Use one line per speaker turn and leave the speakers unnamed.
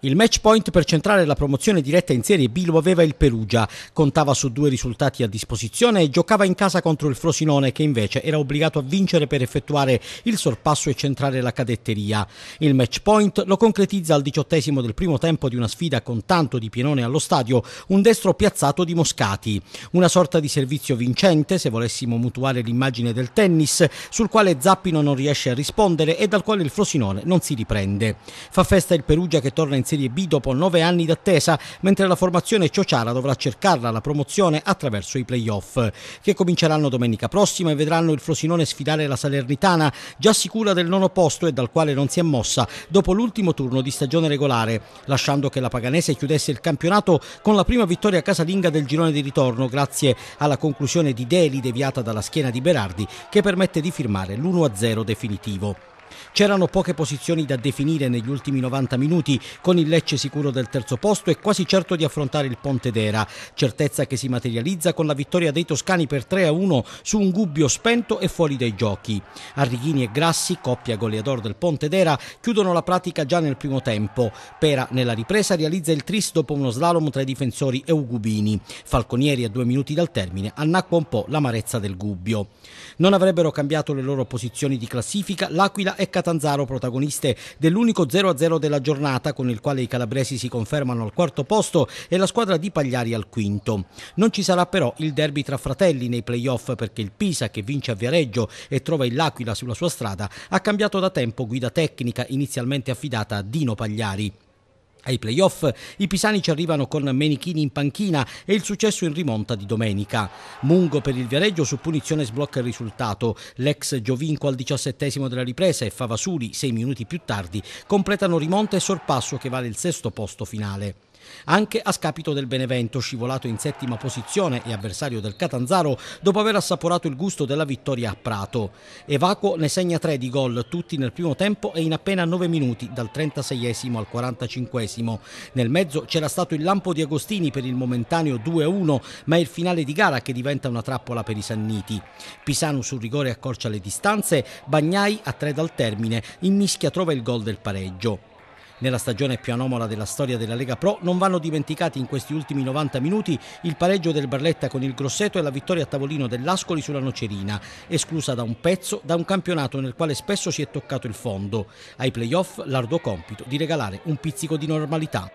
Il match point per centrare la promozione diretta in Serie B lo aveva il Perugia, contava su due risultati a disposizione e giocava in casa contro il Frosinone che invece era obbligato a vincere per effettuare il sorpasso e centrare la cadetteria. Il match point lo concretizza al diciottesimo del primo tempo di una sfida con tanto di pienone allo stadio, un destro piazzato di Moscati, una sorta di servizio vincente se volessimo mutuare l'immagine del tennis sul quale Zappino non riesce a rispondere e dal quale il Frosinone non si riprende. Fa festa il Perugia che torna in Serie Serie B dopo nove anni d'attesa, mentre la formazione Ciociara dovrà cercarla la promozione attraverso i playoff, che cominceranno domenica prossima e vedranno il Frosinone sfidare la Salernitana, già sicura del nono posto e dal quale non si è mossa dopo l'ultimo turno di stagione regolare, lasciando che la Paganese chiudesse il campionato con la prima vittoria casalinga del girone di ritorno, grazie alla conclusione di Deli deviata dalla schiena di Berardi, che permette di firmare l'1-0 definitivo. C'erano poche posizioni da definire negli ultimi 90 minuti, con il Lecce sicuro del terzo posto e quasi certo di affrontare il Ponte d'Era, certezza che si materializza con la vittoria dei toscani per 3-1 su un Gubbio spento e fuori dai giochi. Arrighini e Grassi, coppia goleador del Ponte d'Era, chiudono la pratica già nel primo tempo. Pera nella ripresa realizza il tris dopo uno slalom tra i difensori e Ugubini. Falconieri a due minuti dal termine annacqua un po' l'amarezza del Gubbio. Non avrebbero cambiato le loro posizioni di classifica l'Aquila e Catanzaro protagoniste dell'unico 0-0 della giornata con il quale i calabresi si confermano al quarto posto e la squadra di Pagliari al quinto. Non ci sarà però il derby tra fratelli nei playoff perché il Pisa che vince a Viareggio e trova L'Aquila sulla sua strada ha cambiato da tempo guida tecnica inizialmente affidata a Dino Pagliari. Ai playoff i pisani ci arrivano con Menichini in panchina e il successo in rimonta di domenica. Mungo per il Viareggio su punizione sblocca il risultato. L'ex Giovinco al diciassettesimo della ripresa e Favasuri, sei minuti più tardi completano rimonta e sorpasso che vale il sesto posto finale. Anche a scapito del Benevento, scivolato in settima posizione e avversario del Catanzaro dopo aver assaporato il gusto della vittoria a Prato. Evacuo ne segna tre di gol, tutti nel primo tempo e in appena nove minuti, dal 36esimo al 45esimo. Nel mezzo c'era stato il lampo di Agostini per il momentaneo 2-1, ma è il finale di gara che diventa una trappola per i Sanniti. Pisano sul rigore accorcia le distanze, Bagnai a tre dal termine, in mischia trova il gol del pareggio. Nella stagione più anomala della storia della Lega Pro non vanno dimenticati in questi ultimi 90 minuti il pareggio del Barletta con il Grosseto e la vittoria a tavolino dell'Ascoli sulla Nocerina, esclusa da un pezzo da un campionato nel quale spesso si è toccato il fondo. Ai playoff l'arduo compito di regalare un pizzico di normalità.